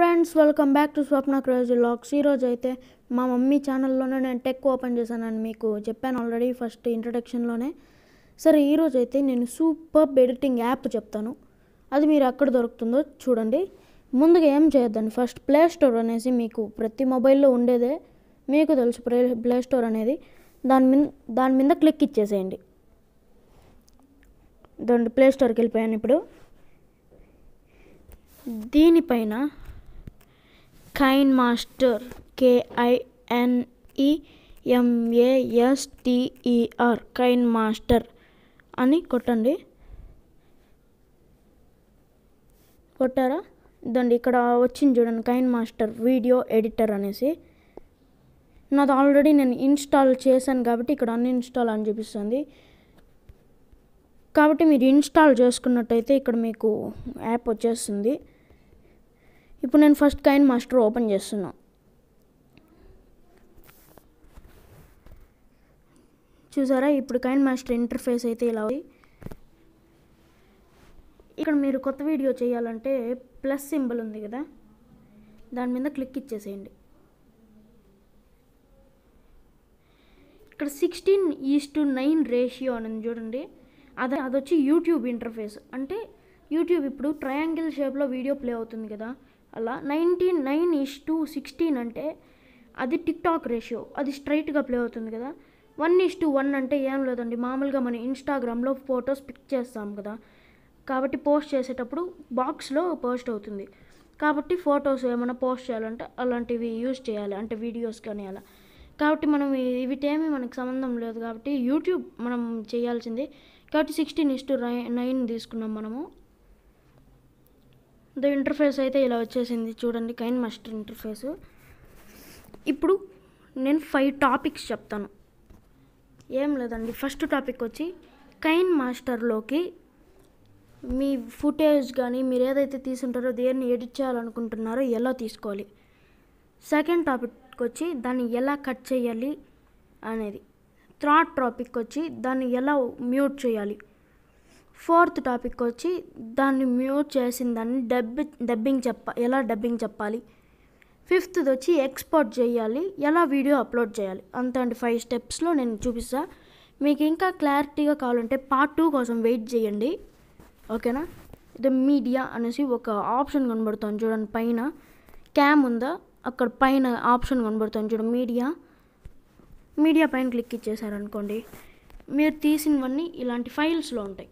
friends welcome back to Swapna crazy looks ఈరోజు అయితే మా మమ్మీ ఛానల్లోనే నేను టెక్ ఓపెన్ చేశానని మీకు చెప్పాను ఆల్రెడీ ఫస్ట్ ఇంట్రడక్షన్లోనే సరే ఈరోజు అయితే నేను సూపర్ ఎడిటింగ్ యాప్ చెప్తాను అది మీరు ఎక్కడ దొరుకుతుందో చూడండి ముందుగా ఏం చేయొద్దండి ఫస్ట్ ప్లే స్టోర్ అనేసి మీకు ప్రతి మొబైల్లో ఉండేదే మీకు తెలుసు ప్లే ప్లే స్టోర్ అనేది దాని మీద దాని మీద క్లిక్ ఇచ్చేసేయండి దాని ప్లే స్టోర్కి వెళ్ళిపోయాను ఇప్పుడు దీనిపైన KineMaster K I N E e e KineMaster అని కొట్టండి కొట్టారా ఇదండి ఇక్కడ వచ్చింది చూడండి కైన్ మాస్టర్ వీడియో ఎడిటర్ అనేసి నాది ఆల్రెడీ నేను ఇన్స్టాల్ చేశాను కాబట్టి ఇక్కడ అన్ఇన్స్టాల్ అని చూపిస్తుంది కాబట్టి మీరు ఇన్స్టాల్ చేసుకున్నట్టయితే ఇక్కడ మీకు యాప్ వచ్చేస్తుంది ఇప్పుడు నేను ఫస్ట్ కైన్ మాస్టర్ ఓపెన్ చేస్తున్నాను చూసారా ఇప్పుడు కైన్ మాస్టర్ ఇంటర్ఫేస్ అయితే ఇలా ఉంది ఇక్కడ మీరు కొత్త వీడియో చేయాలంటే ప్లస్ సింబల్ ఉంది కదా దాని మీద క్లిక్ ఇచ్చేసేయండి ఇక్కడ sixteen is to nine ratio అని చూడండి అది అదొచ్చి యూట్యూబ్ ఇంటర్ఫేస్ అంటే యూట్యూబ్ ఇప్పుడు ట్రయాంగిల్ షేప్లో వీడియో ప్లే అవుతుంది కదా అలా ninety nine is to sixteen అంటే అది టిక్టాక్ రేషియో అది స్ట్రైట్గా ప్లే అవుతుంది కదా వన్ ఈస్ టు వన్ అంటే ఏం లేదండి మామూలుగా మనం ఇన్స్టాగ్రామ్లో ఫొటోస్ పిక్ చేస్తాం కదా కాబట్టి పోస్ట్ చేసేటప్పుడు బాక్స్లో పోస్ట్ అవుతుంది కాబట్టి ఫొటోస్ ఏమైనా పోస్ట్ చేయాలంటే అలాంటివి యూజ్ చేయాలి అంటే వీడియోస్ కానీ అలా కాబట్టి మనం వీటేమీ మనకు సంబంధం లేదు కాబట్టి యూట్యూబ్ మనం చేయాల్సింది కాబట్టి సిక్స్టీన్ ఇస్ టు నైన్ తీసుకున్నాం మనము ద ఇంటర్ఫేస్ అయితే ఇలా వచ్చేసింది చూడండి కైన్ మాస్టర్ ఇంటర్ఫేస్ ఇప్పుడు నేను ఫైవ్ టాపిక్స్ చెప్తాను ఏం లేదండి ఫస్ట్ టాపిక్ వచ్చి కైన్ మాస్టర్లోకి మీ ఫుటేజ్ కానీ మీరు ఏదైతే తీసుంటారో దేన్ని ఎడిట్ చేయాలనుకుంటున్నారో ఎలా తీసుకోవాలి సెకండ్ టాపిక్ వచ్చి దాన్ని ఎలా కట్ చేయాలి అనేది థర్డ్ టాపిక్ వచ్చి దాన్ని ఎలా మ్యూట్ చేయాలి ఫోర్త్ టాపిక్ వచ్చి దాన్ని మ్యూట్ చేసిన దాన్ని డబ్బి డబ్బింగ్ చెప్ప ఎలా డబ్బింగ్ చెప్పాలి ఫిఫ్త్ది వచ్చి ఎక్స్పోర్ట్ చేయాలి ఎలా వీడియో అప్లోడ్ చేయాలి అంత అండి ఫైవ్ స్టెప్స్లో నేను చూపిస్తా మీకు ఇంకా క్లారిటీగా కావాలంటే పార్ట్ టూ కోసం వెయిట్ చేయండి ఓకేనా ఇది మీడియా అనేసి ఒక ఆప్షన్ కనబడుతుంది చూడండి పైన క్యామ్ ఉందా అక్కడ పైన ఆప్షన్ కనబడుతుంది చూడండి మీడియా మీడియా పైన క్లిక్ ఇచ్చేసారనుకోండి మీరు తీసినవన్నీ ఇలాంటి ఫైల్స్లో ఉంటాయి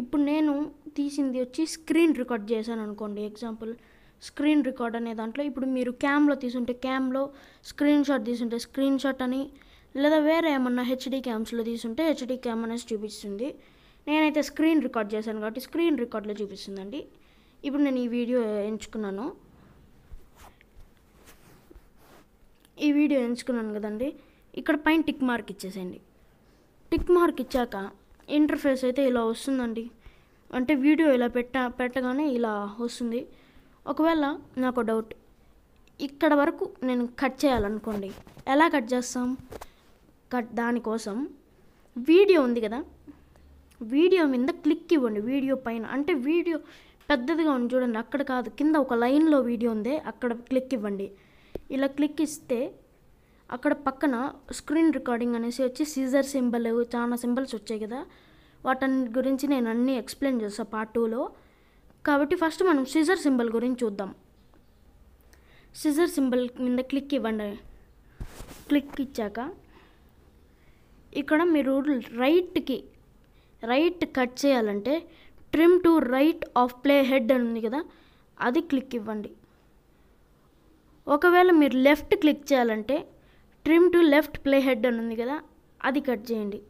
ఇప్పుడు నేను తీసింది వచ్చి స్క్రీన్ రికార్డ్ చేశాను అనుకోండి ఎగ్జాంపుల్ స్క్రీన్ రికార్డ్ అనే దాంట్లో ఇప్పుడు మీరు క్యామ్లో తీసుంటే క్యామ్లో స్క్రీన్ షాట్ తీసుంటే స్క్రీన్ షాట్ అని లేదా వేరే ఏమన్నా హెచ్డీ క్యామ్స్లో తీసుంటే హెచ్డీ క్యామ్ అనేసి చూపిస్తుంది నేనైతే స్క్రీన్ రికార్డ్ చేశాను కాబట్టి స్క్రీన్ రికార్డ్లో చూపిస్తుందండి ఇప్పుడు నేను ఈ వీడియో ఎంచుకున్నాను ఈ వీడియో ఎంచుకున్నాను కదండి ఇక్కడ పైన టిక్ మార్క్ ఇచ్చేసేయండి టిక్ మార్క్ ఇచ్చాక ఇంటర్ఫేస్ అయితే ఇలా వస్తుందండి అంటే వీడియో ఇలా పెట్ట పెట్టగానే ఇలా వస్తుంది ఒకవేళ నాకు డౌట్ ఇక్కడ వరకు నేను కట్ చేయాలనుకోండి ఎలా కట్ చేస్తాం కట్ దానికోసం వీడియో ఉంది కదా వీడియో మీద క్లిక్ ఇవ్వండి వీడియో పైన అంటే వీడియో పెద్దదిగా ఉంది చూడండి అక్కడ కాదు కింద ఒక లైన్లో వీడియో ఉంది అక్కడ క్లిక్ ఇవ్వండి ఇలా క్లిక్ ఇస్తే అక్కడ పక్కన స్క్రీన్ రికార్డింగ్ అనేసి వచ్చి సీజర్ సింబల్ చాలా సింబల్స్ వచ్చాయి కదా వాటన్ని గురించి నేను అన్నీ ఎక్స్ప్లెయిన్ చేస్తాను పార్ట్ టూలో కాబట్టి ఫస్ట్ మనం సిజర్ సింబల్ గురించి చూద్దాం సిజర్ సింబల్ మీద క్లిక్ ఇవ్వండి క్లిక్ ఇచ్చాక ఇక్కడ మీరు రైట్కి రైట్ కట్ చేయాలంటే trim to right of playhead అని ఉంది కదా అది క్లిక్ ఇవ్వండి ఒకవేళ మీరు లెఫ్ట్ క్లిక్ చేయాలంటే trim to left playhead అని ఉంది కదా అది కట్ చేయండి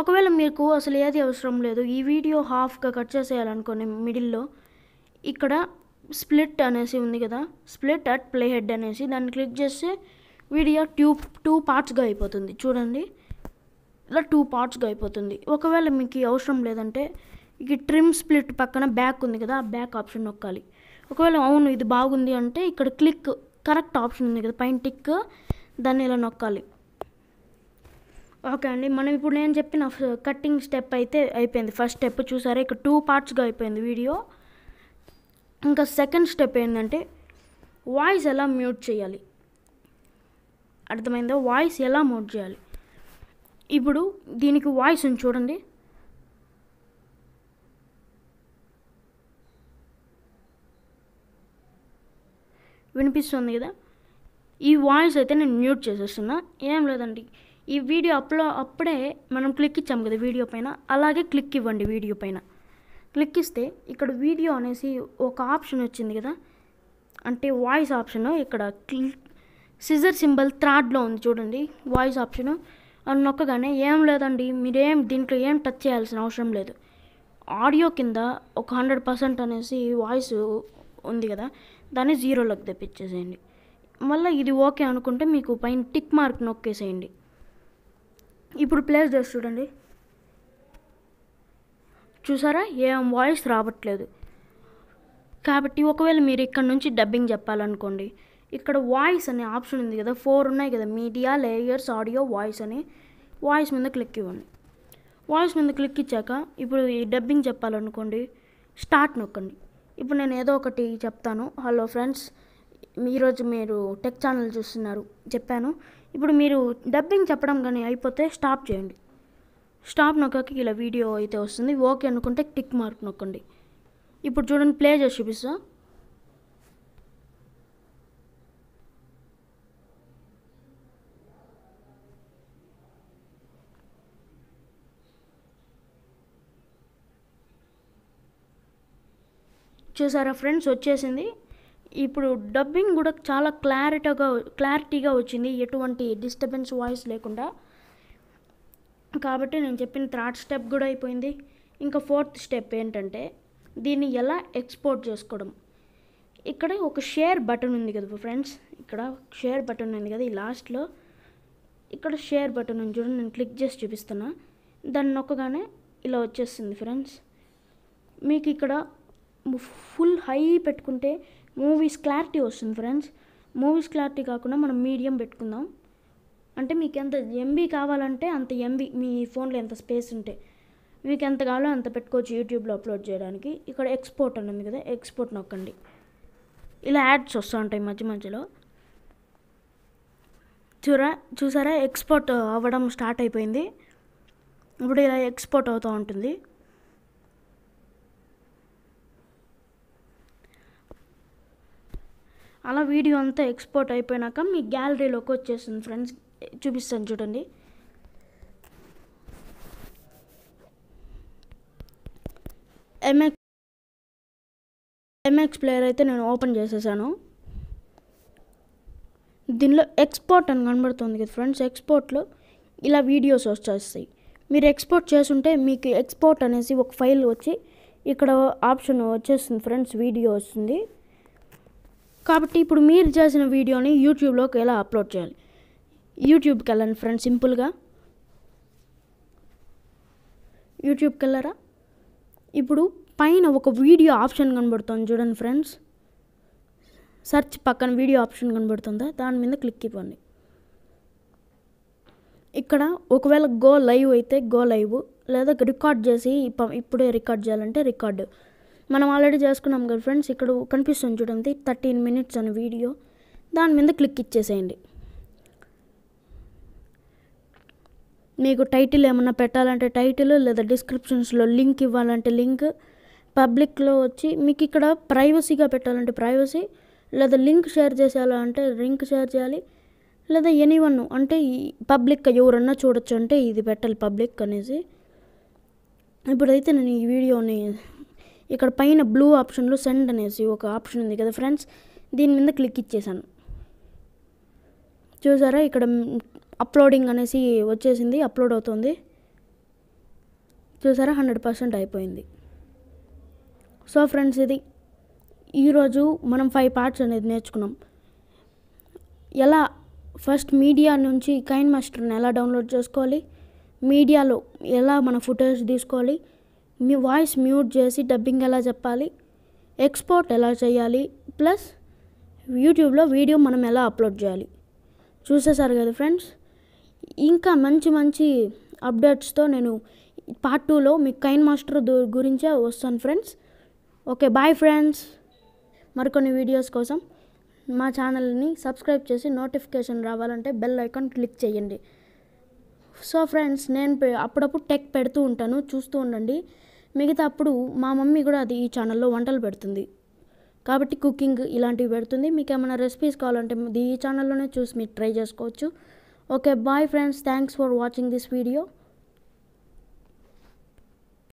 ఒకవేళ మీకు అసలు ఏది అవసరం లేదు ఈ వీడియో హాఫ్గా కట్ చేసేయాలనుకోండి మిడిల్లో ఇక్కడ స్ప్లిట్ అనేసి ఉంది కదా స్ప్లిట్ అట్ ప్లే హెడ్ అనేసి దాన్ని క్లిక్ చేస్తే వీడియో ట్యూబ్ టూ పార్ట్స్గా అయిపోతుంది చూడండి ఇలా టూ పార్ట్స్గా అయిపోతుంది ఒకవేళ మీకు అవసరం లేదంటే ఇక ట్రిమ్ స్ప్లిట్ పక్కన బ్యాక్ ఉంది కదా ఆ బ్యాక్ ఆప్షన్ నొక్కాలి ఒకవేళ అవును ఇది బాగుంది అంటే ఇక్కడ క్లిక్ కరెక్ట్ ఆప్షన్ ఉంది కదా పైన టిక్ దాన్ని ఇలా నొక్కాలి ఓకే అండి మనం ఇప్పుడు నేను చెప్పిన కట్టింగ్ స్టెప్ అయితే అయిపోయింది ఫస్ట్ స్టెప్ చూసారా ఇక్కడ టూ పార్ట్స్గా అయిపోయింది వీడియో ఇంకా సెకండ్ స్టెప్ ఏంటంటే వాయిస్ ఎలా మ్యూట్ చేయాలి అర్థమైందా వాయిస్ ఎలా మ్యూట్ చేయాలి ఇప్పుడు దీనికి వాయిస్ ఉంది చూడండి వినిపిస్తుంది కదా ఈ వాయిస్ అయితే నేను మ్యూట్ చేసేస్తున్నా ఏం లేదండి ఈ వీడియో అప్లో అప్పుడే మనం క్లిక్ ఇచ్చాము కదా వీడియో పైన అలాగే క్లిక్ ఇవ్వండి వీడియో పైన క్లిక్ ఇస్తే ఇక్కడ వీడియో అనేసి ఒక ఆప్షన్ వచ్చింది కదా అంటే వాయిస్ ఆప్షను ఇక్కడ క్లిక్ సిజర్ సింబల్ థ్రాడ్లో ఉంది చూడండి వాయిస్ ఆప్షను అని నొక్కగానే ఏం లేదండి మీరేం దీంట్లో ఏం టచ్ చేయాల్సిన అవసరం లేదు ఆడియో కింద ఒక హండ్రెడ్ పర్సెంట్ అనేసి వాయిస్ ఉంది కదా దాన్ని జీరోలోకి తెప్పించేసేయండి మళ్ళీ ఇది ఓకే అనుకుంటే మీకు పైన టిక్ మార్క్ నొక్కేసేయండి ఇప్పుడు ప్లేస్ చేసి చూడండి చూసారా ఏం వాయిస్ రావట్లేదు కాబట్టి ఒకవేళ మీరు ఇక్కడ నుంచి డబ్బింగ్ చెప్పాలనుకోండి ఇక్కడ వాయిస్ అనే ఆప్షన్ ఉంది కదా ఫోర్ ఉన్నాయి కదా మీడియా లేయర్స్ ఆడియో వాయిస్ అని వాయిస్ మీద క్లిక్ ఇవ్వండి వాయిస్ మీద క్లిక్ ఇచ్చాక ఇప్పుడు ఈ డబ్బింగ్ చెప్పాలనుకోండి స్టార్ట్ నొక్కండి ఇప్పుడు నేను ఏదో ఒకటి చెప్తాను హలో ఫ్రెండ్స్ ఈరోజు మీరు టెక్ ఛానల్ చూస్తున్నారు చెప్పాను ఇప్పుడు మీరు డబ్బింగ్ చెప్పడం కానీ అయిపోతే స్టాప్ చేయండి స్టాప్ నొక్కకి ఇలా వీడియో అయితే వస్తుంది ఓకే అనుకుంటే టిక్ మార్క్ నొక్కండి ఇప్పుడు చూడండి ప్లే చేసి చూపిస్తా చూసారా ఫ్రెండ్స్ వచ్చేసింది ఇప్పుడు డబ్బింగ్ కూడా చాలా క్లారిటీగా క్లారిటీగా వచ్చింది ఎటువంటి డిస్టర్బెన్స్ వాయిస్ లేకుండా కాబట్టి నేను చెప్పిన థర్డ్ స్టెప్ కూడా అయిపోయింది ఇంకా ఫోర్త్ స్టెప్ ఏంటంటే దీన్ని ఎలా ఎక్స్పోర్ట్ చేసుకోవడం ఇక్కడ ఒక షేర్ బటన్ ఉంది కదా ఫ్రెండ్స్ ఇక్కడ షేర్ బటన్ ఉంది కదా ఈ లాస్ట్లో ఇక్కడ షేర్ బటన్ ఉంది చూడండి నేను క్లిక్ చేసి చూపిస్తున్నా దాన్ని నొక్కగానే ఇలా వచ్చేస్తుంది ఫ్రెండ్స్ మీకు ఇక్కడ ఫుల్ హై పెట్టుకుంటే మూవీస్ క్లారిటీ వస్తుంది ఫ్రెండ్స్ మూవీస్ క్లారిటీ కాకుండా మనం మీడియం పెట్టుకుందాం అంటే మీకు ఎంత ఎంబీ కావాలంటే అంత ఎంబీ మీ ఫోన్లో ఎంత స్పేస్ ఉంటే మీకు ఎంత కావాలో అంత పెట్టుకోవచ్చు యూట్యూబ్లో అప్లోడ్ చేయడానికి ఇక్కడ ఎక్స్పోర్ట్ అని ఉంది కదా ఎక్స్పోర్ట్ నొక్కండి ఇలా యాడ్స్ వస్తూ ఉంటాయి మధ్య మధ్యలో చూరా చూసారా ఎక్స్పోర్ట్ అవ్వడం స్టార్ట్ అయిపోయింది ఇప్పుడు ఇలా ఎక్స్పోర్ట్ అవుతూ ఉంటుంది అలా వీడియో అంతా ఎక్స్పోర్ట్ అయిపోయినాక మీ గ్యాలరీలోకి వచ్చేసింది ఫ్రెండ్స్ చూపిస్తాను చూడండి ఎంఎక్స్ ఎంఎక్స్ ప్లేయర్ అయితే నేను ఓపెన్ చేసేసాను దీనిలో ఎక్స్పోర్ట్ అని కనబడుతుంది కదా ఫ్రెండ్స్ ఎక్స్పోర్ట్లో ఇలా వీడియోస్ వచ్చేస్తాయి మీరు ఎక్స్పోర్ట్ చేసుంటే మీకు ఎక్స్పోర్ట్ అనేసి ఒక ఫైల్ వచ్చి ఇక్కడ ఆప్షన్ వచ్చేస్తుంది ఫ్రెండ్స్ వీడియో వస్తుంది కాబట్టి ఇప్పుడు మీరు చేసిన వీడియోని యూట్యూబ్లోకి ఎలా అప్లోడ్ చేయాలి యూట్యూబ్కి వెళ్ళండి ఫ్రెండ్స్ సింపుల్గా యూట్యూబ్కి వెళ్ళారా ఇప్పుడు పైన ఒక వీడియో ఆప్షన్ కనబడుతుంది చూడండి ఫ్రెండ్స్ సర్చ్ పక్కన వీడియో ఆప్షన్ కనబడుతుందా దాని మీద క్లిక్ ఇవ్వండి ఇక్కడ ఒకవేళ గో లైవ్ అయితే గో లైవ్ లేదా రికార్డ్ చేసి ఇప్పుడే రికార్డ్ చేయాలంటే రికార్డు మనం ఆల్రెడీ చేసుకున్నాం కదా ఫ్రెండ్స్ ఇక్కడ కనిపిస్తుంది చూడండి థర్టీన్ మినిట్స్ అనే వీడియో దాని మీద క్లిక్ ఇచ్చేసేయండి మీకు టైటిల్ ఏమన్నా పెట్టాలంటే టైటిల్ లేదా డిస్క్రిప్షన్స్లో లింక్ ఇవ్వాలంటే లింక్ పబ్లిక్లో వచ్చి మీకు ఇక్కడ ప్రైవసీగా పెట్టాలంటే ప్రైవసీ లేదా లింక్ షేర్ చేసేయాలంటే లింక్ షేర్ చేయాలి లేదా వన్ అంటే ఈ పబ్లిక్ ఎవరన్నా చూడొచ్చు అంటే ఇది పెట్టాలి పబ్లిక్ అనేసి ఇప్పుడైతే నేను ఈ వీడియోని ఇక్కడ పైన బ్లూ ఆప్షన్లో సెండ్ అనేసి ఒక ఆప్షన్ ఉంది కదా ఫ్రెండ్స్ దీని మీద క్లిక్ ఇచ్చేసాను చూసారా ఇక్కడ అప్లోడింగ్ అనేసి వచ్చేసింది అప్లోడ్ అవుతుంది చూసారా హండ్రెడ్ పర్సెంట్ అయిపోయింది సో ఫ్రెండ్స్ ఇది ఈరోజు మనం ఫైవ్ పార్ట్స్ అనేది నేర్చుకున్నాం ఎలా ఫస్ట్ మీడియా నుంచి కైన్ మాస్టర్ని ఎలా డౌన్లోడ్ చేసుకోవాలి మీడియాలో ఎలా మన ఫుటేజ్ తీసుకోవాలి మీ వాయిస్ మ్యూట్ చేసి డబ్బింగ్ ఎలా చెప్పాలి ఎక్స్పోర్ట్ ఎలా చేయాలి ప్లస్ యూట్యూబ్లో వీడియో మనం ఎలా అప్లోడ్ చేయాలి చూసేసారు కదా ఫ్రెండ్స్ ఇంకా మంచి మంచి అప్డేట్స్తో నేను పార్ట్ టూలో మీ కైన్ మాస్టర్ గురించే వస్తాను ఫ్రెండ్స్ ఓకే బాయ్ ఫ్రెండ్స్ మరికొన్ని వీడియోస్ కోసం మా ఛానల్ని సబ్స్క్రైబ్ చేసి నోటిఫికేషన్ రావాలంటే బెల్ ఐకాన్ క్లిక్ చేయండి సో ఫ్రెండ్స్ నేను అప్పుడప్పుడు టెక్ పెడుతూ ఉంటాను చూస్తూ ఉండండి మిగతా అప్పుడు మా మమ్మీ కూడా అది ఈ ఛానల్లో వంటలు పెడుతుంది కాబట్టి కుకింగ్ ఇలాంటివి పెడుతుంది మీకు ఏమైనా రెసిపీస్ కావాలంటే ఈ ఛానల్లోనే చూసి మీరు ట్రై చేసుకోవచ్చు okay bye friends thanks for watching this video